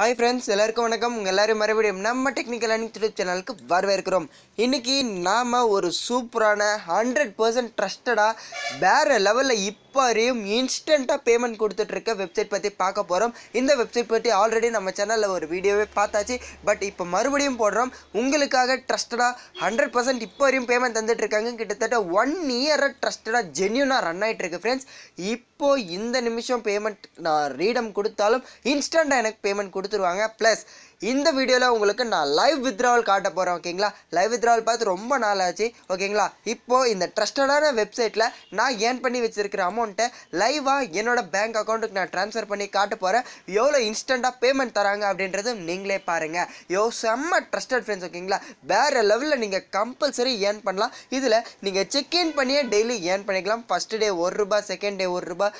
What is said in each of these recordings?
hi friends எல்லாருக்கும் வணக்கம் உங்கள் எல்லோரும் மறுபடியும் நம்ம டெக்னிக்கல் அண்ட் யூடியூப் சேனலுக்கு வரவேற்கிறோம் இன்றைக்கி நாம் ஒரு சூப்பரான ஹண்ட்ரட் பர்சன்ட் ட்ரஸ்டடாக வேறு லெவலில் இப்போ வரையும் இன்ஸ்டண்ட்டாக பேமெண்ட் கொடுத்துட்ருக்க வெப்சைட் பற்றி பார்க்க போகிறோம் இந்த வெப்சைட் பற்றி ஆல்ரெடி நம்ம சேனலில் ஒரு வீடியோவே பார்த்தாச்சு பட் இப்போ மறுபடியும் போடுறோம் உங்களுக்காக ட்ரஸ்டடாக ஹண்ட்ரட் பர்சன்ட் இப்போ வரையும் பேமெண்ட் தந்துட்டுருக்காங்க கிட்டத்தட்ட ஒன் இயராக ட்ரஸ்டடாக ஜென்யூனாக ரன் ஆகிட்டு இருக்கு ஃப்ரெண்ட்ஸ் இப் இப்போ இந்த நிமிஷம் பேமெண்ட் நான் ரீடம் கொடுத்தாலும் இன்ஸ்டண்டாக எனக்கு பேமெண்ட் கொடுத்துருவாங்க ப்ளஸ் இந்த வீடியோவில் உங்களுக்கு நான் லைவ் வித்ராவல் காட்ட போகிறேன் ஓகேங்களா லைவ் வித்ராவல் பார்த்து ரொம்ப நாள் ஆச்சு ஓகேங்களா இப்போது இந்த ட்ரஸ்டடான வெப்சைட்டில் நான் ஏர்ன் பண்ணி வச்சுருக்கிற அமௌண்ட்டை லைவாக என்னோட பேங்க் அக்கௌண்ட்டுக்கு நான் ட்ரான்ஸ்ஃபர் பண்ணி காட்ட போகிறேன் எவ்வளோ இன்ஸ்டண்ட்டாக பேமெண்ட் தராங்க அப்படின்றதும் நீங்களே பாருங்கள் யோ செம்ம ட்ரஸ்டட் ஃப்ரெண்ட்ஸ் ஓகேங்களா வேறு லெவலில் நீங்கள் கம்பல்சரி ஏர்ன் பண்ணலாம் இதில் நீங்கள் செக்இன் பண்ணியே டெய்லி ஏர்ன் பண்ணிக்கலாம் ஃபர்ஸ்ட் டே ஒரு ரூபா செகண்ட் டே ஒரு ரூபா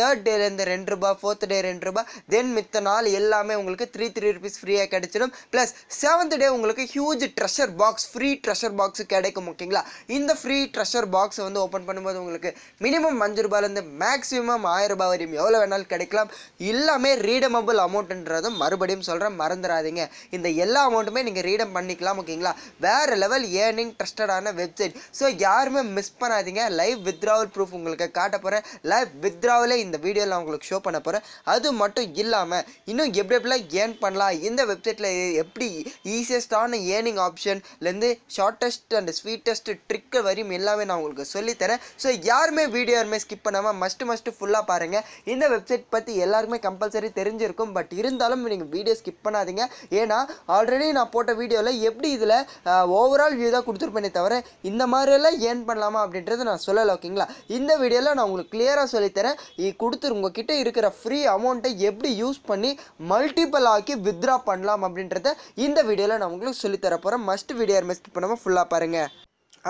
தேர்ட் டேலேருந்து ரெண்டு ரூபா ஃபோர்த் டே ரெண்டு ரூபா தென் மித்த நாள் எல்லாமே உங்களுக்கு த்ரீ த்ரீ ருபீஸ் ஃப்ரீயாக டே கிடைச்சிடும் ப்ளஸ் செவன்த் டே உங்களுக்கு huge treasure box free treasure box கிடைக்கும் ஓகேங்களா இந்த ஃப்ரீ ட்ரெஷர் பாக்ஸை வந்து ஓப்பன் பண்ணும்போது உங்களுக்கு மினிமம் அஞ்சு ரூபாயிலேருந்து மேக்ஸிமம் ஆயிரம் ரூபாய் வரையும் எவ்வளோ வேணாலும் கிடைக்கலாம் எல்லாமே ரீடமபிள் அமௌண்ட்ன்றதும் மறுபடியும் சொல்கிறேன் மறந்துடாதீங்க இந்த எல்லா அமௌண்ட்டுமே நீங்கள் ரீடம் பண்ணிக்கலாம் ஓகேங்களா வேறு லெவல் ஏர்னிங் ட்ரஸ்டடான வெப்சைட் ஸோ யாருமே மிஸ் பண்ணாதீங்க லைவ் வித்ராவல் ப்ரூஃப் உங்களுக்கு காட்ட போகிறேன் லைவ் வித்ராவலே இந்த வீடியோவில் உங்களுக்கு ஷோ பண்ண போகிறேன் அது மட்டும் இல்லாமல் இன்னும் எப்படி எப்படிலாம் ஏர்ன் பண்ணலாம் இந்த வெப்சைட்டில் எப்படி ஈஸியஸ்டான ஏர்னிங் ஆப்ஷன்லேருந்து ஷார்ட்டஸ்ட் அண்ட் ஸ்வீட்டஸ்ட் ட்ரிக்கு வரையும் எல்லாமே நான் உங்களுக்கு சொல்லித்தரேன் ஸோ யாருமே வீடியோ யாருமே ஸ்கிப் பண்ணாமல் மஸ்ட்டு மஸ்ட்டு ஃபுல்லாக பாருங்கள் இந்த வெப்சைட் பற்றி எல்லாருமே கம்பல்சரி தெரிஞ்சிருக்கும் பட் இருந்தாலும் நீங்கள் வீடியோ ஸ்கிப் பண்ணாதீங்க ஏன்னா ஆல்ரெடி நான் போட்ட வீடியோவில் எப்படி இதில் ஓவரால் வியூ தான் கொடுத்துருப்பேனே தவிர இந்த மாதிரியெல்லாம் ஏர்ன் பண்ணலாமா அப்படின்றத நான் சொல்லலை ஓகேங்களா இந்த வீடியோவில் நான் உங்களுக்கு கிளியராக சொல்லித்தரேன் கொடுத்துரு உங்ககிட்ட இருக்கிற ஃப்ரீ அமௌண்ட்டை எப்படி யூஸ் பண்ணி மல்டிபிள் ஆக்கி வித்ரா பண்ணலாம் பண்ணலாம் அப்படின்றத இந்த வீடியோவில் நான் உங்களுக்கு சொல்லித்தர போகிறேன் மஸ்ட் வீடியோ மிஸ் பண்ணாமல் ஃபுல்லாக பாருங்கள்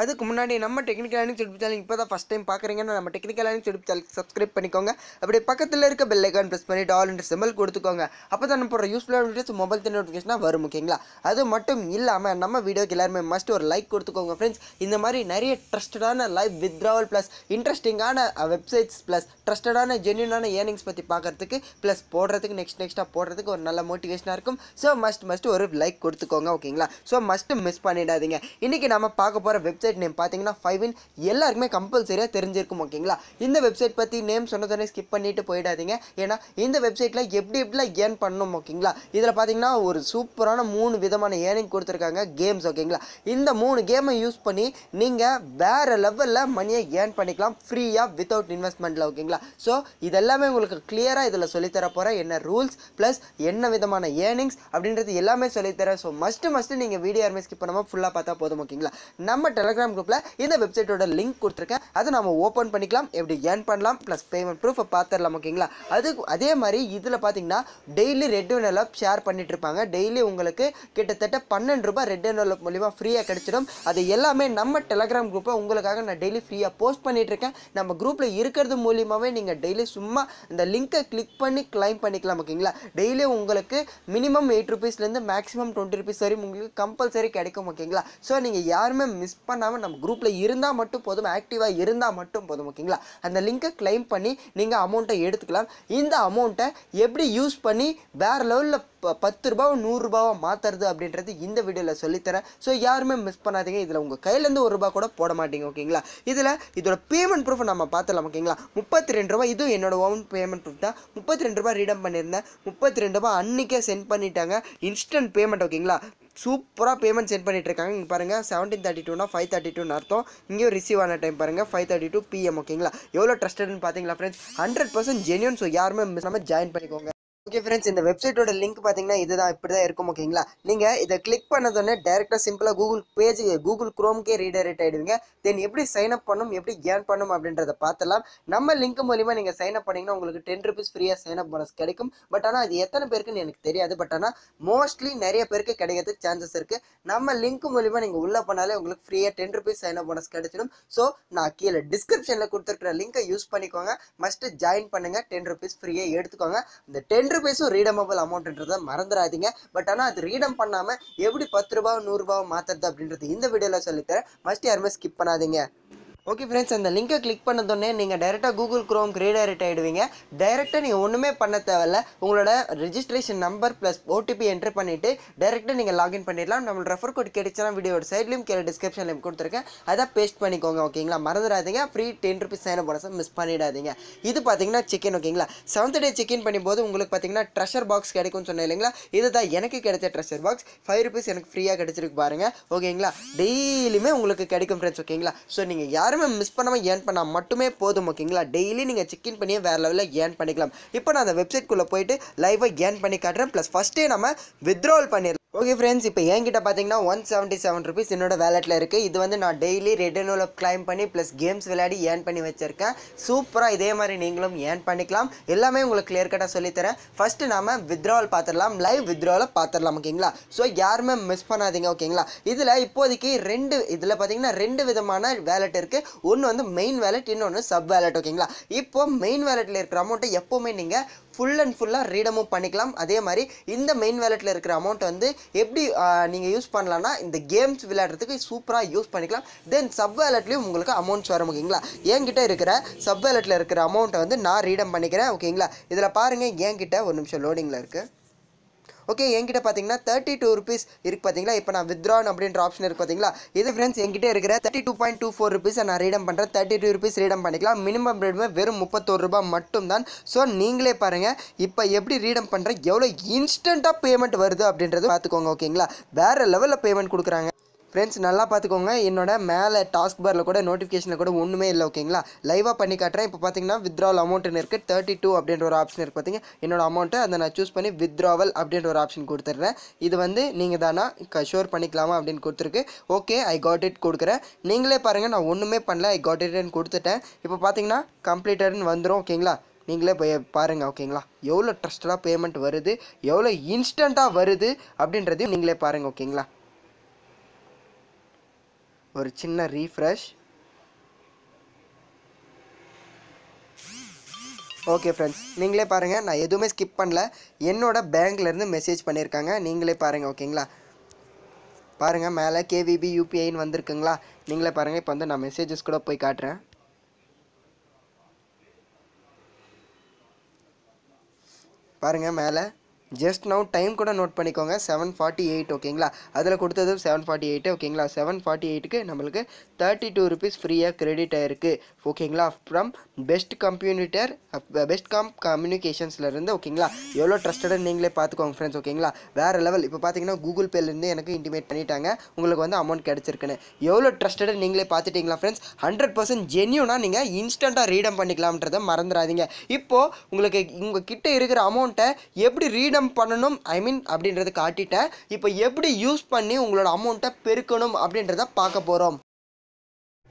அதுக்கு முன்னாடி நம்ம டெக்னிக்கல் லேர்னிங் யூடியூப் சேனல் இப்போ தான் ஃபஸ்ட் டைம் பார்க்குறீங்கன்னா நம்ம technical learning YouTube channel subscribe பண்ணிக்கோங்க அப்படி பக்கத்தில் இருக்க பெல் ஐக்கான் ப்ரெஸ் பண்ணி டால் என்ற செம்பல் கொடுத்துக்கோங்க அப்போ தான் நம்ம போகிற யூஸ்ஃபுல்லான வீடியோஸ் மொபைல் தண்ணி நோட்டிஃபிகேஷனாக வரும் ஓகேங்களா அது மட்டும் இல்லாமல் நம்ம வீடியோக்கு எல்லாருமே மஸ்ட் ஒரு லைக் கொடுத்துக்கோங்க ஃப்ரெண்ட்ஸ் இந்த மாதிரி நிறைய ட்ரஸ்டடான லைஃப் வித்ராவல் ப்ளஸ் இன்ட்ரெஸ்டிங்கான வெப்சைட்ஸ் ப்ளஸ் ட்ரஸ்டடான ஜென்யூனான ஏர்னிங்ஸ் பற்றி பார்க்குறதுக்கு ப்ளஸ் போடுறதுக்கு நெக்ஸ்ட் நெக்ஸ்ட்டாக போடுறதுக்கு ஒரு நல்ல மோட்டிவேஷனாக இருக்கும் ஸோ மஸ்ட் மஸ்ட் ஒரு லைக் கொடுத்துக்கோங்க ஓகேங்களா ஸோ மஸ்ட்டு மிஸ் பண்ணிடாதீங்க இன்றைக்கி நம்ம பார்க்க போகிற வெப்சைட் வெப்சைட் நேம் பார்த்தீங்கன்னா ஃபைவ் இன் எல்லாருக்குமே கம்பல்சரியாக தெரிஞ்சிருக்கும் ஓகேங்களா இந்த வெப்சைட் பற்றி நேம் சொன்னதுனே ஸ்கிப் பண்ணிட்டு போயிடாதீங்க ஏன்னா இந்த வெப்சைட்டில் எப்படி எப்படிலாம் ஏர்ன் பண்ணணும் ஓகேங்களா இதில் பார்த்தீங்கன்னா ஒரு சூப்பரான மூணு விதமான ஏர்னிங் கொடுத்துருக்காங்க கேம்ஸ் ஓகேங்களா இந்த மூணு கேமை யூஸ் பண்ணி நீங்கள் வேறு லெவலில் மணியை ஏர்ன் பண்ணிக்கலாம் ஃப்ரீயாக வித்தவுட் இன்வெஸ்ட்மெண்ட்டில் ஓகேங்களா ஸோ இதெல்லாமே உங்களுக்கு கிளியராக இதில் சொல்லித்தர போகிறேன் என்ன ரூல்ஸ் ப்ளஸ் என்ன விதமான ஏர்னிங்ஸ் அப்படின்றது எல்லாமே சொல்லித்தரேன் ஸோ மஸ்ட்டு மஸ்ட்டு நீங்கள் வீடியோ யாருமே ஸ்கிப் பண்ணாமல் ஃபுல்லாக பார்த்தா போதும் ஓகேங்களா நம்ம டெலக் டெலிகிராம் குரூப்பில் இந்த வெப்சைட்டோட லிங்க் கொடுத்துருக்கேன் அதை நம்ம ஓப்பன் பண்ணிக்கலாம் எப்படி ஏர்ன் பண்ணலாம் ப்ளஸ் பேமெண்ட் ப்ரூஃபை பார்த்துடலாம் ஓகேங்களா அது அதே மாதிரி இதில் பார்த்தீங்கன்னா டெய்லி ரெட் எல்லாம் ஷேர் பண்ணிட்டு இருப்பாங்க டெய்லி உங்களுக்கு கிட்டத்தட்ட பன்னெண்டு ரூபாய் ரெட் எல்லாம் மூலிமா ஃப்ரீயாக கிடைச்சிடும் அது எல்லாமே நம்ம டெலகிராம் குரூப்பை உங்களுக்காக நான் டெய்லி ஃப்ரீயாக போஸ்ட் பண்ணிட்டு இருக்கேன் நம்ம குரூப்பில் இருக்கிறது மூலியமாகவே நீங்கள் டெய்லி சும்மா இந்த லிங்க்கை கிளிக் பண்ணி கிளைம் பண்ணிக்கலாம் ஓகேங்களா டெய்லி உங்களுக்கு மினிமம் எயிட் ருபீஸ்லேருந்து மேக்ஸிமம் டுவெண்ட்டி ருபீஸ் வரையும் உங்களுக்கு கம்பல்சரி கிடைக்கும் ஓகேங்களா ஸோ நீங்கள் யாருமே மிஸ் பண்ண பண்ணாமல் நம்ம குரூப்பில் இருந்தால் மட்டும் போதும் ஆக்டிவாக இருந்தால் மட்டும் போதும் ஓகேங்களா அந்த லிங்க்கை கிளைம் பண்ணி நீங்கள் அமௌண்ட்டை எடுத்துக்கலாம் இந்த அமௌண்ட்டை எப்படி யூஸ் பண்ணி வேறு லெவலில் பத்து ரூபாவோ நூறுரூபாவோ மாற்றுறது அப்படின்றது இந்த வீடியோவில் சொல்லித்தரேன் ஸோ யாருமே மிஸ் பண்ணாதீங்க இதில் உங்கள் கையிலேருந்து ஒரு ரூபா கூட போட மாட்டீங்க ஓகேங்களா இதில் இதோட பேமெண்ட் ப்ரூஃப் நம்ம பார்த்துலாம் ஓகேங்களா முப்பத்தி ரெண்டு ரூபா இதுவும் என்னோட ஓன் பேமெண்ட் ப்ரூஃப் தான் முப்பத்தி ரெண்டு ரூபா ரீடம் பண்ணியிருந்தேன் முப்பத்தி ரெண்டு ரூபா அன்றைக்கே சென்ட் பண்ணிட்டாங்க இன்ஸ்டன்ட் பேமெண்ட் ஓகேங்களா சூப்பராக பேமெண்ட் சென்ட் பண்ணிட்டு இங்கே பாருங்கள் செவன்டீன் தேர்ட்டி டூனா ஃபைவ் தேர்ட்டி டூன்னு அர்த்தம் இங்கேயும் ரிசீவ் ஆன டைம் பாருங்கள் ஃபைவ் தேர்ட்டி டூ பிஎம் ஓகேங்களா எவ்வளோ ட்ரஸ்டட்னு பார்த்தீங்களா friends hundred percent genuine so யாருமே மிஸ் நம்ம ஜாயின் பண்ணிக்கோங்க ஓகே ஃப்ரெண்ட்ஸ் இந்த வெப்சைட்டோட லிங்க் பார்த்தீங்கன்னா இதுதான் இப்படி தான் இருக்கும் ஓகேங்களா நீங்கள் இதை கிளிக் பண்ணதோடனே டேரெக்டாக சிம்பிளாக கூகுள் பேஜ் கூகுள் குரோம்க்கே ரீடைரக்ட் ஆகிடுவீங்க தென் எப்படி சைன் அப் பண்ணும் எப்படி கேன் பண்ணும் அப்படின்றத பார்த்தலாம் நம்ம லிங்க் மூலிமா நீங்கள் சைன் அப் பண்ணிங்கன்னா உங்களுக்கு டென் ருபீஸ் ஃப்ரீயாக சைன் அப் பண்ணஸ் கிடைக்கும் பட் ஆனால் அது எத்தனை பேருக்குன்னு எனக்கு தெரியாது பட் ஆனால் மோஸ்ட்லி நிறைய பேருக்கு கிடைக்கிறதுக்கு சான்சஸ் இருக்குது நம்ம லிங்க் மூலிமா நீங்கள் உள்ளே பண்ணாலே உங்களுக்கு ஃப்ரீயாக டென் ருபீஸ் சைன் அப் பண்ணஸ் கிடைச்சிடும் ஸோ நான் கீழே டிஸ்கிரிப்ஷனில் கொடுத்துருக்குற லிங்க்கை யூஸ் பண்ணிக்கோங்க மஸ்ட்டு ஜாயின் பண்ணுங்கள் டென் ருபீஸ் ஃப்ரீயாக எடுத்துக்கோங்க இந்த டென் ஹண்ட்ரட் பைஸும் ரீடமபிள் அமௌண்ட்ன்றதை மறந்துடாதீங்க பட் ஆனால் அது ரீடம் பண்ணாமல் எப்படி பத்து ரூபா நூறுரூபா மாற்றுறது அப்படின்றது இந்த வீடியோவில் சொல்லித்தரேன் ஃபஸ்ட் யாருமே ஸ்கிப் பண்ணாதீங்க ஓகே ஃப்ரெண்ட்ஸ் அந்த லிங்கை கிளிக் பண்ணதோடனே நீங்கள் டைரெக்டாக கூகுள் க்ரோம் ரீடைரக்ட் ஆகிடுவீங்க டைரெக்டாக நீங்கள் ஒன்றுமே பண்ண தேவையில்ல உங்களோட registration number plus OTP enter பண்ணிவிட்டு டேரெக்டாக நீங்கள் லாகின் பண்ணிடலாம் நம்ம ரெஃபர் கோட் கிடைச்சலாம் வீடியோட சைட்லையும் கீழே டிஸ்கிரிப்ஷன்லையும் கொடுத்துருக்கேன் அதை பேஸ்ட் பண்ணிக்கோங்க ஓகேங்களா மறந்துடாதீங்க ஃப்ரீ டென் ருபீஸ் சைன் போனஸை மிஸ் பண்ணிடாதீங்க இது பார்த்தீங்கன்னா சிக்கன் ஓகேங்களா செவன்த் டே சிக்கன் பண்ணும்போது உங்களுக்கு பார்த்தீங்கன்னா ட்ரெஷர் பாக்ஸ் கிடைக்கும்னு சொன்னேன் இல்லைங்களா இது தான் எனக்கு கிடைச்ச ட்ரெஷர் பாக்ஸ் ஃபைவ் ருபீஸ் எனக்கு ஃப்ரீயாக கிடைச்சிருக்கு பாருங்கள் ஓகேங்களா டெய்லியுமே உங்களுக்கு கிடைக்கும் ஃப்ரெண்ட்ஸ் ஓகேங்களா ஸோ நீங்கள் யார் யாருமே மிஸ் பண்ணாமல் ஏர்ன் பண்ணால் மட்டுமே போதும் ஓகேங்களா டெய்லி நீங்கள் இன் பண்ணியே வேறு லெவலில் ஏர்ன் பண்ணிக்கலாம் இப்போ நான் அந்த வெப்சைட்குள்ளே போயிட்டு லைவாக ஏர்ன் பண்ணி காட்டுறேன் ப்ளஸ் ஃபஸ்ட்டே நம்ம வித்ட்ரால் பண்ணிடலாம் ஓகே ஃப்ரெண்ட்ஸ் இப்போ என்கிட்ட பார்த்தீங்கன்னா ஒன் செவன்ட்டி செவன் ருபீஸ் என்னோட வேலெட்டில் இருக்குது இது வந்து நான் டெய்லி ரெட் ஓலப் கிளைம் பண்ணி ப்ளஸ் கேம்ஸ் விளையாடி ஏர்ன் பண்ணி வச்சுருக்கேன் சூப்பராக இதே மாதிரி நீங்களும் ஏர்ன் பண்ணிக்கலாம் எல்லாமே உங்களுக்கு கிளியர் கட்டாக சொல்லித்தரேன் ஃபஸ்ட்டு நம்ம வித்ராவல் பார்த்துடலாம் லைவ் வித்ராவலை பார்த்துடலாம் ஓகேங்களா ஸோ யாருமே மிஸ் பண்ணாதீங்க ஓகேங்களா இதில் இப்போதைக்கு ரெண்டு இதில் பார்த்தீங்கன்னா ரெண்டு விதமான வேலெட் இருக்குது ஒன்று வந்து மெயின் வேலெட் இன்னொன்று சப் வேலெட் ஓகேங்களா இப்போ மெயின் வேலெட்டில் இருக்கிற அமௌண்ட்டை எப்போவுமே நீங்கள் ஃபுல் அண்ட் ஃபுல்லாக ரீடமும் பண்ணிக்கலாம் அதே மாதிரி இந்த மெயின் வேலெட்டில் இருக்கிற அமௌண்ட் வந்து எப்படி நீங்கள் யூஸ் பண்ணலான்னா இந்த கேம்ஸ் விளையாடுறதுக்கு சூப்பராக யூஸ் பண்ணிக்கலாம் தென் சப் வேலெட்லேயும் உங்களுக்கு அமௌண்ட்ஸ் வரும் ஓகேங்களா என்கிட்ட இருக்கிற சப் வேலெட்டில் இருக்கிற அமௌண்ட்டை வந்து நான் ரீடம் பண்ணிக்கிறேன் ஓகேங்களா இதில் பாருங்கள் என்கிட்ட ஒரு நிமிஷம் லோடிங்கில் இருக்குது ஓகே என்கிட்ட பார்த்தீங்கன்னா தேர்ட்டி டூ ருபீஸ் இருக்குது பார்த்தீங்களா இப்போ நான் வித்ரான் அப்படின்ற ஆப்ஷன் இருக்குது பார்த்தீங்களா இது ஃப்ரெண்ட்ஸ் என்கிட்ட இருக்கிற thirty two point two four rupees நான் ரீடம் பண்ணுறேன் தேர்ட்டி டூ ருபீஸ் ரீடம் பண்ணிக்கலாம் மினிமம் ரீடமே வெறும் முப்பத்தோரு மட்டும் தான் ஸோ நீங்களே பாருங்கள் இப்போ எப்படி ரீடம் பண்ணுறேன் எவ்வளோ இன்ஸ்டண்ட்டாக பேமெண்ட் வருது அப்படின்றது பார்த்துக்கோங்க ஓகேங்களா வேறு லெவலில் பேமெண்ட் கொடுக்குறாங்க ஃப்ரெண்ட்ஸ் நல்லா பார்த்துக்கோங்க என்னோட மேலே டாஸ்க் பாரில் கூட நோட்டிஃபிகேஷனில் கூட ஒன்றுமே இல்லை ஓகேங்களா லைவாக பண்ணி காட்டுறேன் இப்போ பார்த்தீங்கன்னா வித்ராவல் அமௌண்ட்னு இருக்குது தேர்ட்டி டூ அப்படின்ற ஒரு ஆப்ஷன் இருக்குது பார்த்தீங்க என்னோட அமௌண்ட்டு அதை நான் சூஸ் பண்ணி வித்ராவல் அப்படின்ற ஒரு ஆப்ஷன் கொடுத்துட்றேன் இது வந்து நீங்கள் தானா ஷோர் பண்ணிக்கலாமா அப்படின்னு கொடுத்துருக்கு ஓகே ஐ காட் இட் கொடுக்குறேன் நீங்களே பாருங்கள் நான் ஒன்றுமே பண்ணல ஐ காட் இட்னு கொடுத்துட்டேன் இப்போ பார்த்தீங்கன்னா கம்ப்ளீட்டர்னு வந்துடும் ஓகேங்களா நீங்களே போய் பாருங்கள் ஓகேங்களா எவ்வளோ ட்ரஸ்டடாக பேமெண்ட் வருது எவ்வளோ இன்ஸ்டண்ட்டாக வருது அப்படின்றதையும் நீங்களே பாருங்கள் ஓகேங்களா ஒரு சின்ன ரீஃப்ரெஷ் ஓகே ஃப்ரெண்ட்ஸ் நீங்களே பாருங்கள் நான் எதுவுமே ஸ்கிப் பண்ணல என்னோட பேங்க்லேருந்து மெசேஜ் பண்ணியிருக்காங்க நீங்களே பாருங்கள் ஓகேங்களா பாருங்கள் மேலே கேவிபி யூபிஐன்னு வந்திருக்குங்களா நீங்களே பாருங்கள் இப்போ வந்து நான் மெசேஜஸ் கூட போய் காட்டுறேன் பாருங்கள் மேலே ஜஸ்ட் நவு டைம் கூட நோட் பண்ணிக்கோங்க செவன் ஃபார்ட்டி எயிட் ஓகேங்களா அதில் கொடுத்தது செவன் ஃபார்ட்டி எயிட்டு ஓகேங்களா செவன் ஃபார்ட்டி எயிட்டுக்கு நம்மளுக்கு தேர்ட்டி டூ ருபீஸ் ஃப்ரீயாக கிரெடிட் ஆயிருக்கு ஓகேங்களா ஃப்ரம் பெஸ்ட் கம்ப்யூனிட்டர் பெஸ்ட் காம் கம்யூனிகேஷன்ஸ்லேருந்து ஓகேங்களா எவ்வளோ ட்ரஸ்டடாக நீங்களே பார்த்துக்கோங்க ஃப்ரெண்ட்ஸ் ஓகேங்களா வேறு லெவல் இப்போ பார்த்தீங்கன்னா கூகுள் பேலேருந்து எனக்கு இன்டிமேட் பண்ணிட்டாங்க உங்களுக்கு வந்து அமௌண்ட் கிடச்சிருக்குன்னு எவ்வளோ ட்ரஸ்டடாக நீங்களே பார்த்துட்டீங்களா ஃப்ரெண்ட்ஸ் ஹண்ட்ரட் பர்சன்ட் ஜென்யூனாக நீங்கள் இன்ஸ்டண்ட்டாக ரீடம் பண்ணிக்கலாம்ன்றதை மறந்துடாதீங்க இப்போது உங்களுக்கு உங்கள் கிட்டே இருக்கிற அமௌண்ட்டை எப்படி ரீடம் என்னென்ன பண்ணணும் ஐ மீன் அப்படின்றத காட்டிட்டேன் இப்போ எப்படி யூஸ் பண்ணி உங்களோட அமௌண்ட்டை பெருக்கணும் அப்படின்றத பார்க்க போகிறோம்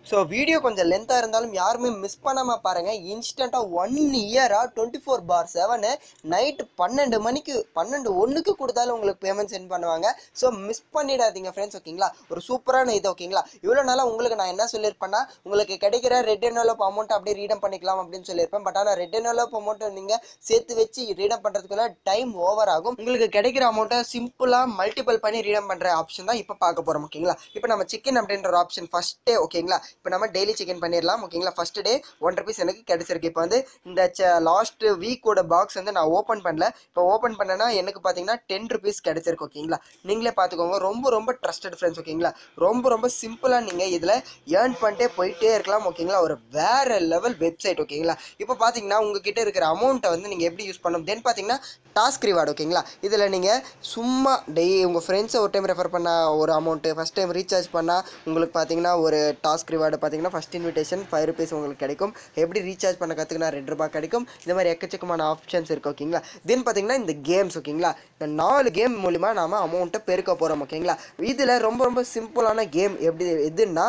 ஸோ வீடியோ கொஞ்சம் லென்த்தாக இருந்தாலும் யாருமே மிஸ் பண்ணாமல் பாருங்கள் இன்ஸ்டண்ட்டாக ஒன் இயராக twenty four bar seven night பன்னெண்டு மணிக்கு பன்னெண்டு ஒன்றுக்கு கொடுத்தாலும் உங்களுக்கு பேமெண்ட் சென்ட் பண்ணுவாங்க ஸோ மிஸ் பண்ணிடாதீங்க ஃப்ரெண்ட்ஸ் ஓகேங்களா ஒரு சூப்பரான இது ஓகேங்களா இவ்வளோ நாளாக உங்களுக்கு நான் என்ன சொல்லியிருப்பேன்னா உங்களுக்கு கிடைக்கிற ரெட் என்வலப் அமௌண்ட் அப்படியே ரீடம் பண்ணிக்கலாம் அப்படின்னு சொல்லியிருப்பேன் பட் ஆனால் ரெட் என்வலப் அமௌண்ட்டை நீங்கள் சேர்த்து வச்சு ரீடம் பண்ணுறதுக்குள்ள டைம் ஓவர் ஆகும் உங்களுக்கு கிடைக்கிற அமௌண்ட்டை சிம்பிளாக மல்டிபிள் பண்ணி ரீடம் பண்ணுற ஆப்ஷன் தான் இப்போ பார்க்க போகிறோம் ஓகேங்களா இப்போ நம்ம சிக்கன் அப்படின்ற ஆப்ஷன் ஃபஸ்ட்டே ஓகேங்களா இப்போ நம்ம டெய்லி செக்இன் பண்ணிடலாம் ஓகேங்களா ஃபஸ்ட் டே ஒன் ருபீஸ் எனக்கு கிடச்சிருக்கு இப்போ வந்து இந்த லாஸ்ட் வீக்கோட பாக்ஸ் வந்து நான் ஓப்பன் பண்ணல இப்போ ஓப்பன் பண்ணேன்னா எனக்கு பார்த்தீங்கன்னா டென் ருபீஸ் கிடச்சிருக்கு ஓகேங்களா நீங்களே பார்த்துக்கோங்க ரொம்ப ரொம்ப ட்ரஸ்டட் ஃப்ரெண்ட்ஸ் ஓகேங்களா ரொம்ப ரொம்ப சிம்பிளாக நீங்கள் இதில் ஏர்ன் பண்ணிட்டே போயிட்டே இருக்கலாம் ஓகேங்களா ஒரு வேற லெவல் வெப்சைட் ஓகேங்களா இப்போ பார்த்தீங்கன்னா உங்ககிட்ட இருக்கிற அமௌண்ட்டை வந்து நீங்கள் எப்படி யூஸ் பண்ணணும் தென் பார்த்தீங்கன்னா டாஸ்க் ரிவார்டு ஓகேங்களா இதில் நீங்கள் சும்மா டெய் உங்கள் ஃப்ரெண்ட்ஸை ஒரு டைம் ரெஃபர் பண்ணால் ஒரு அமௌண்ட்டு ஃபஸ்ட் டைம் ரீசார்ஜ் பண்ணால் உங்களுக்கு பார்த்தீங்கன்னா ஒரு டாஸ்க் ரிவார்டு ரிவார்டு பார்த்தீங்கன்னா ஃபஸ்ட் இன்விடேஷன் ஃபைவ் ருபீஸ் உங்களுக்கு கிடைக்கும் எப்படி ரீசார்ஜ் பண்ண கற்றுக்குனா ரெண்டு ரூபாய் கிடைக்கும் இந்த மாதிரி எக்கச்சக்கமான ஆப்ஷன்ஸ் இருக்குது ஓகேங்களா தென் பார்த்தீங்கன்னா இந்த கேம்ஸ் ஓகேங்களா இந்த நாலு கேம் மூலிமா நாம் அமௌண்ட்டை பெருக்க போகிறோம் ஓகேங்களா இதில் ரொம்ப ரொம்ப சிம்பிளான கேம் எப்படி எதுன்னா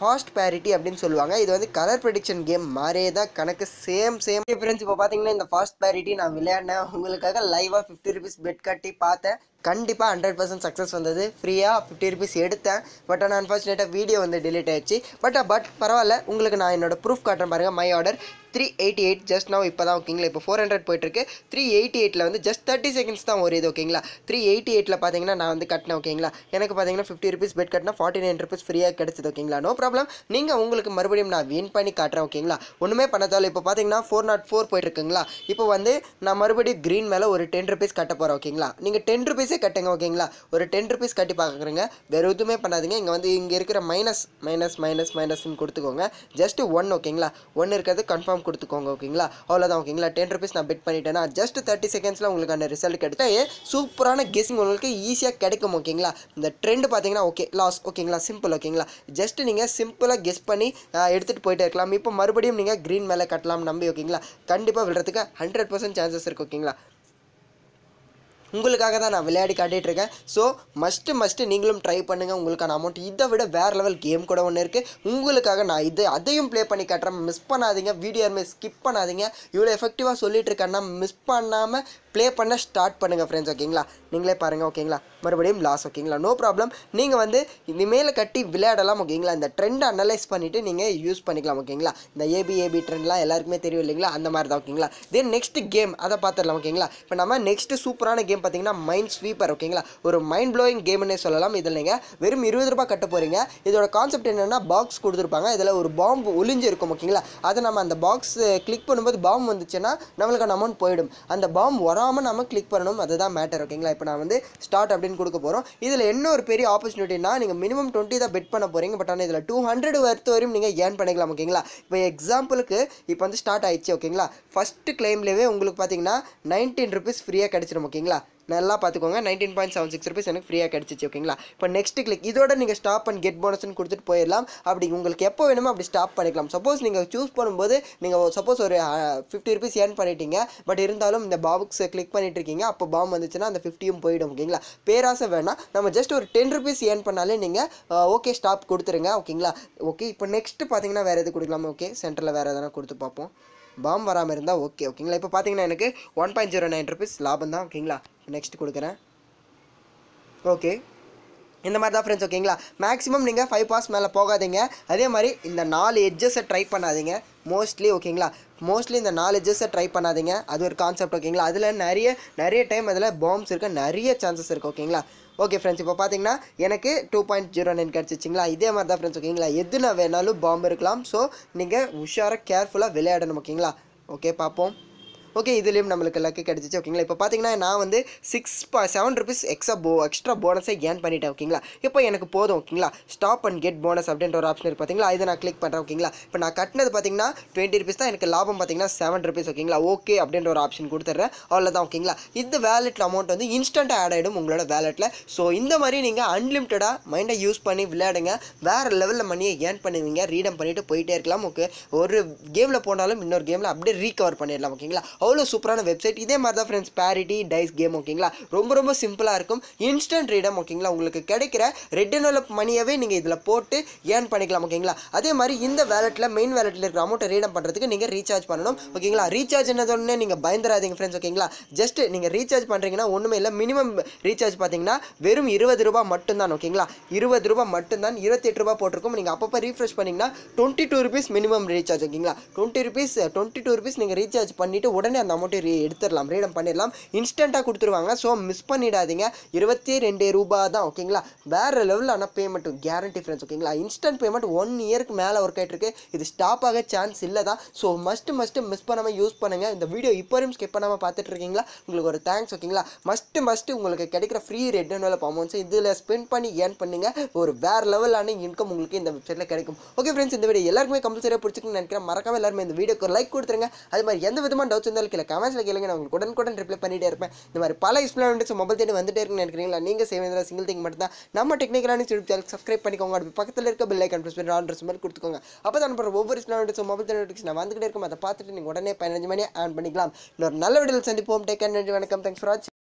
ஃபாஸ்ட் பேரிட்டி அப்படின்னு சொல்லுவாங்க இது வந்து கலர் ப்ரெடிக்ஷன் கேம் மாதிரியே தான் கணக்கு சேம் சேம் டிஃபரன்ஸ் இப்போ பார்த்தீங்கன்னா இந்த ஃபாஸ்ட் பேரிட்டி நான் விளையாடினேன் உங்களுக்காக லைவாக ஃபிஃப்டி ருபீஸ் பெட் கட்டி பார்த்தேன் கண்டிப்பாக ஹண்ட்ரட் பர்சன்ட் சக்ஸஸ் வந்தது ஃப்ரீயாக ஃபிஃப்டி ருபீஸ் எடுத்தேன் பட் ஆனால் அன்ஃபார்ச்சுனேட்டாக வீடியோ வந்து டிலீட் ஆயிடுச்சு பட் பட் uh, பரவாயில்ல உங்களுக்கு நான் என்னோட ப்ரூஃப் காட்டுறேன் பாருங்கள் my order three eighty eight just நான் இப்போ தான் ஓகேங்களா இப்போ ஃபோர் ஹண்ட்ரட் போயிட்டுருக்கு த்ரீ எயிட்டி எயிட்டில் வந்து ஜஸ்ட் தேர்ட்டி செகண்ட்ஸ் தான் ஒரு இது ஓகேங்களா த்ரீ எயிட்டி எயிட்டில் பார்த்தீங்கன்னா நான் வந்து கட்டினேன் ஓகேங்களா எனக்கு பார்த்தீங்கன்னா ஃபிஃப்டி ருபீஸ் பெட் கட்டினா ஃபார்ட்டி நைன் ருபீஸ் ஃப்ரீயாக கிடச்சிது ஓகேங்களா நோ ப்ராப்ளம் நீங்கள் உங்களுக்கு மறுபடியும் நான் வின் பண்ணி காட்டுறேன் ஓகேங்களா ஒன்றுமே பண்ண இப்போ பார்த்தீங்கன்னா ஃபோர் நாட் oh ஃபோர் போயிட்டுருக்குங்களா இப்போ வந்து நான் மறுபடியும் க்ரீன் மேலே ஒரு டென் ருபீஸ் கட்ட போகிறேன் ஓகேங்களா நீங்கள் டென் ருபீஸ் ருபீஸே கட்டுங்க ஓகேங்களா ஒரு டென் ருபீஸ் கட்டி பார்க்குறேங்க வேறு எதுவுமே பண்ணாதீங்க இங்கே வந்து இங்கே இருக்கிற மைனஸ் மைனஸ் மைனஸ் மைனஸ்ன்னு கொடுத்துக்கோங்க ஜஸ்ட்டு ஒன் ஓகேங்களா ஒன்று இருக்கிறது கன்ஃபார்ம் கொடுத்துக்கோங்க ஓகேங்களா அவ்வளோதான் ஓகேங்களா டென் ருபீஸ் நான் பெட் பண்ணிட்டேன்னா ஜஸ்ட் தேர்ட்டி செகண்ட்ஸில் உங்களுக்கான ரிசல்ட் கிடைச்சா சூப்பரான கெஸிங் உங்களுக்கு ஈஸியாக கிடைக்கும் ஓகேங்களா இந்த ட்ரெண்ட் பார்த்தீங்கன்னா ஓகே லாஸ் ஓகேங்களா சிம்பிள் ஓகேங்களா ஜஸ்ட் நீங்கள் சிம்பிளாக கெஸ் பண்ணி எடுத்துகிட்டு போயிட்டே இருக்கலாம் இப்போ மறுபடியும் நீங்கள் க்ரீன் மேலே கட்டலாம் நம்பி ஓகேங்களா கண்டிப்பாக விடுறதுக்கு ஹண்ட்ரட் பர்சன்ட் சான்சஸ் இருக்குது ஓகேங்களா உங்களுக்காக தான் நான் விளையாடி காட்டிகிட்டு இருக்கேன் ஸோ மஸ்ட்டு மஸ்ட்டு நீங்களும் ட்ரை பண்ணுங்கள் உங்களுக்கான அமௌண்ட் இதை விட வேறு லெவல் கேம் கூட ஒன்று இருக்குது உங்களுக்காக நான் இது அதையும் ப்ளே பண்ணி காட்டுறேன் மிஸ் பண்ணாதீங்க வீடியோ மிஸ் ஸ்கிப் பண்ணாதீங்க இவ்வளோ எஃபெக்டிவாக சொல்லிட்டு இருக்கேன்னா மிஸ் பண்ணாமல் ப்ளே பண்ண ஸ்டார்ட் பண்ணுங்கள் ஃப்ரெண்ட்ஸ் ஓகேங்களா நீங்களே பாருங்கள் ஓகேங்களா மறுபடியும் லாஸ் ஓகேங்களா நோ ப்ராப்ளம் நீங்கள் வந்து இனிமேல் கட்டி விளையாடலாம் ஓகேங்களா இந்த ட்ரெண்ட் அனலைஸ் பண்ணிவிட்டு நீங்கள் யூஸ் பண்ணிக்கலாம் ஓகேங்களா இந்த ஏபிஏபி ட்ரெண்ட்லாம் எல்லாருக்குமே தெரியும் இல்லைங்களா அந்த மாதிரி தான் ஓகேங்களா தென் நெக்ஸ்ட் கேம் அதை பார்த்துடலாம் ஓகேங்களா இப்போ நம்ம நெக்ஸ்ட்டு சூப்பரான கேம் பார்த்தீங்கன்னா மைண்ட் ஸ்வீப்பர் ஓகேங்களா ஒரு மைண்ட் ப்ளோயிங் கேம்னே சொல்லலாம் இதில் நீங்கள் வெறும் இருபது ரூபாய் கட்ட போகிறீங்க இதோட கான்செப்ட் என்னென்னா பாக்ஸ் கொடுத்துருப்பாங்க இதில் ஒரு பாம்பு ஒளிஞ்சு இருக்கும் ஓகேங்களா அதை நம்ம அந்த பாக்ஸ் கிளிக் பண்ணும்போது பாம் வந்துச்சுன்னா நம்மளுக்கான அமௌண்ட் போயிடும் அந்த பாம் வராமல் நம்ம கிளிக் பண்ணணும் அதுதான் மேட்டர் ஓகேங்களா இப்போ நான் வந்து ஸ்டார்ட் அப்படின்னு கொடுக்க போகிறோம் இதில் என்ன ஒரு பெரிய ஆப்பர்ச்சுனிட்டினா நீங்கள் மினிமம் டுவெண்ட்டி தான் பெட் பண்ண போகிறீங்க பட் ஆனால் இதில் டூ ஹண்ட்ரட் வர்த்து வரையும் நீங்கள் ஏர்ன் பண்ணிக்கலாம் ஓகேங்களா இப்போ எக்ஸாம்பிளுக்கு இப்போ வந்து ஸ்டார்ட் ஆயிடுச்சு ஓகேங்களா ஃபஸ்ட்டு கிளைம்லேயே உங்களுக்கு பார்த்தீங்கன்னா நைன்டீன் ருபீஸ் ஃப்ரீயாக கிடச்சிடும் ஓகேங்களா நல்லா பார்த்துக்கோங்க nineteen point seven six rupees எனக்கு ஃப்ரீயாக கிடச்சிச்சு ஓகேங்களா இப்போ நெக்ஸ்ட் கிளிக் இதோட நீங்கள் ஸ்டாப் அண்ட் கெட் போனஸ்னு கொடுத்துட்டு போயிடலாம் அப்படி உங்களுக்கு எப்போ வேணுமோ அப்படி ஸ்டாப் பண்ணிக்கலாம் சப்போஸ் நீங்கள் சூஸ் பண்ணும்போது நீங்கள் சப்போஸ் ஒரு ஃபிஃப்டி ருபீஸ் ஏர்ன் பண்ணிட்டீங்க பட் இருந்தாலும் இந்த பாபுக்ஸ் கிளிக் பண்ணிட்டு இருக்கீங்க அப்போ பாம் வந்துச்சுன்னா அந்த ஃபிஃப்டியும் போயிடும் ஓகேங்களா பேராசை வேணாம் நம்ம ஜஸ்ட் ஒரு டென் ருபீஸ் ஏர்ன் பண்ணாலே நீங்கள் ஓகே ஸ்டாப் கொடுத்துருங்க ஓகேங்களா ஓகே இப்போ நெக்ஸ்ட் பார்த்தீங்கன்னா வேறு எது கொடுக்கலாமா ஓகே சென்டரில் வேறு எதனா கொடுத்து பார்ப்போம் பாம் வராமல் இருந்தால் ஓகே ஓகேங்களா இப்போ பார்த்தீங்கன்னா எனக்கு one point zero nine rupees லாபம் தான் ஓகேங்களா நெக்ஸ்ட் கொடுக்குறேன் ஓகே இந்த மாதிரி தான் ஃப்ரெண்ட்ஸ் ஓகேங்களா மேக்ஸிமம் நீங்கள் ஃபைவ் பாஸ் மேலே போகாதீங்க அதே மாதிரி இந்த நாலு எட்ஜஸை ட்ரை பண்ணாதீங்க மோஸ்ட்லி ஓகேங்களா மோஸ்ட்லி இந்த நாலு எஜஸை ட்ரை பண்ணாதீங்க அது ஒரு கான்செப்ட் ஓகேங்களா அதில் நிறைய நிறைய டைம் அதில் பாம்ஸ் இருக்க நிறைய சான்சஸ் இருக்குது ஓகேங்களா ஓகே ஃப்ரெண்ட்ஸ் இப்போ பார்த்தீங்கன்னா எனக்கு டூ பாயிண்ட் ஜீரோ நைன் கிடச்சிச்சிங்களா இதே மாதிரி தான் ஃப்ரெண்ட்ஸ் ஓகேங்களா எதுனா வேணாலும் பாம்பு இருக்கலாம் ஸோ நீங்கள் உஷாராக கேர்ஃபுல்லாக விளையாடணும் ஓகேங்களா ஓகே பார்ப்போம் ஓகே இதுலேயும் நம்மளுக்கு லக்கு கிடச்சிச்சு ஓகேங்களா இப்போ பார்த்தீங்கன்னா நான் வந்து சிக்ஸ் செவன் ருபீஸ் எக்ஸ்ட்ரா போ எக்ஸ்ட்ரா போனஸை கேன் பண்ணிட்டேன் ஓகேங்களா இப்போ எனக்கு போதும் ஓகேங்களா ஸ்டாப் அண்ட் கெட் போனஸ் அப்படின்ற ஒரு ஆப்ஷன் இருக்குது பார்த்தீங்களா இதை நான் கிளிக் பண்ணுறேன் ஓகேங்களா இப்போ நான் கட்டினது பார்த்தீங்கன்னா டுவெண்ட்டி ருபீஸ் தான் எனக்கு லாபம் பார்த்தீங்கன்னா செவன் ருபீஸ் ஓகேங்களா ஓகே அப்படின்ற ஒரு ஆப்ஷன் கொடுத்துட்றேன் அவ்வளோதான் ஓகேங்களா இந்த வேலெட்டில் அமௌண்ட் வந்து இன்ஸ்டண்ட்டாக ஆட் ஆகிடும் உங்களோட வேலெட்டில் ஸோ இந்த மாதிரி நீங்கள் அன்லிமிட்டடாக மைண்டை யூஸ் பண்ணி விளையாடுங்க வேறு லெவலில் மணியை ஏர்ன் பண்ணுவீங்க ரீடம் பண்ணிவிட்டு போயிட்டே இருக்கலாம் ஓகே ஒரு கேமில் போனாலும் இன்னொரு கேமில் அப்படியே ரீகவர் பண்ணிடலாம் ஓகேங்களா அவ்வளோ சூப்பரான வெப்சைட் இதே மாதிரி தான் ஃப்ரெண்ட்ஸ் பேரிட்டி டைஸ் கேம் ஓகேங்களா ரொம்ப ரொம்ப சிம்பிளாக இருக்கும் இன்ஸ்டன்ட் ரீடம் ஓகேங்களா உங்களுக்கு கிடைக்கிற ரிட்டர்ன் மணியவே நீங்கள் இதில் போட்டு ஏர்ன் பண்ணிக்கலாம் ஓகேங்களா அதே மாதிரி இந்த வேலெட்டில் மெயின் வேலெட்டில் இருக்கிற அமௌண்ட்டை ரீடம் பண்ணுறதுக்கு நீங்கள் ரீசார்ஜ் பண்ணணும் ஓகேங்களா ரீசார்ஜ் என்னதோடனே நீங்கள் பயந்துராதீங்க ஃப்ரெண்ட்ஸ் ஓகேங்களா ஜஸ்ட் நீங்கள் ரீசார்ஜ் பண்ணுறீங்கன்னா ஒன்றுமே இல்லை மினிமம் ரீசார்ஜ் பார்த்தீங்கன்னா வெறும் இருபது ரூபா மட்டும்தான் ஓகேங்களா இருபது ரூபா மட்டும்தான் எட்டு ரூபா போட்டிருக்கும் நீங்கள் அப்பப்போ ரீஃப்ரெஷ் பண்ணிங்கன்னா twenty two rupees minimum recharge ஓகேங்களா twenty rupees twenty two rupees நீங்கள் ரீசார்ஜ் பண்ணிவிட்டு உடனே உடனே அந்த அமௌண்ட்டை ரீ எடுத்துடலாம் ரீடம் பண்ணிடலாம் இன்ஸ்டண்ட்டாக கொடுத்துருவாங்க ஸோ மிஸ் பண்ணிடாதீங்க இருபத்தி ரெண்டு ரூபா தான் ஓகேங்களா வேறு லெவலில் ஆனால் பேமெண்ட் கேரண்டி ஃப்ரெண்ட்ஸ் ஓகேங்களா இன்ஸ்டன்ட் பேமெண்ட் ஒன் இயருக்கு மேலே ஒர்க் இருக்கு இது ஸ்டாப் ஆக சான்ஸ் இல்லை தான் ஸோ மஸ்ட்டு மஸ்ட்டு மிஸ் பண்ணாமல் யூஸ் பண்ணுங்கள் இந்த வீடியோ இப்போ வரையும் ஸ்கிப் பண்ணாமல் பார்த்துட்டு இருக்கீங்களா உங்களுக்கு ஒரு தேங்க்ஸ் ஓகேங்களா மஸ்ட்டு மஸ்ட்டு உங்களுக்கு கிடைக்கிற free red envelope amounts இதில் ஸ்பெண்ட் பண்ணி ஏர்ன் பண்ணுங்கள் ஒரு வேறு லெவலான இன்கம் உங்களுக்கு இந்த வெப்சைட்டில் கிடைக்கும் ஓகே ஃப்ரெண்ட்ஸ் இந்த வீடியோ எல்லாருக்குமே கம்பல்சரியாக பிடிச்சிக்கணும்னு நினைக்கிறேன் மறக்காமல் எல்லாருமே இந்த வீடியோக்கு லைக் கொடுத்துருங்க அது மாதிரி எந்த விதமான டவுட்ஸ் இருந்தாலும் இருந்தாலும் கீழே கமெண்ட்ஸில் கேளுங்க நான் உங்களுக்கு உடனுக்குடன் ரிப்ளை பண்ணிகிட்டே இருப்பேன் இந்த மாதிரி பல எக்ஸ்பிளேஷன்ஸ் மொபைல் தேடி வந்துட்டே இருக்குன்னு நினைக்கிறீங்களா நீங்கள் செய்வேன் சிங்கிள் திங் மட்டும் தான் நம்ம டெக்னிக்கலான யூடியூப் சேனல் சப்ஸ்கிரைப் பண்ணிக்கோங்க அப்படி பக்கத்தில் இருக்க பில்லை ஐக்கன் பண்ணி ஆல்ட்ரஸ் மாதிரி கொடுத்துக்கோங்க அப்போ தான் அனுப்புகிற ஒவ்வொரு எக்ஸ்பிளேஷன்ஸ் மொபைல் தேடி நான் வந்துகிட்டே இருக்கும் அதை பார்த்துட்டு நீங்கள் உடனே பதினஞ்சு மணி ஆன் பண்ணிக்கலாம் இன்னொரு நல்ல வீடியோவில் சந்திப்போம் டேக் நன்றி வணக்கம் தேங்க்ஸ் ஃபார் வாட்சிங்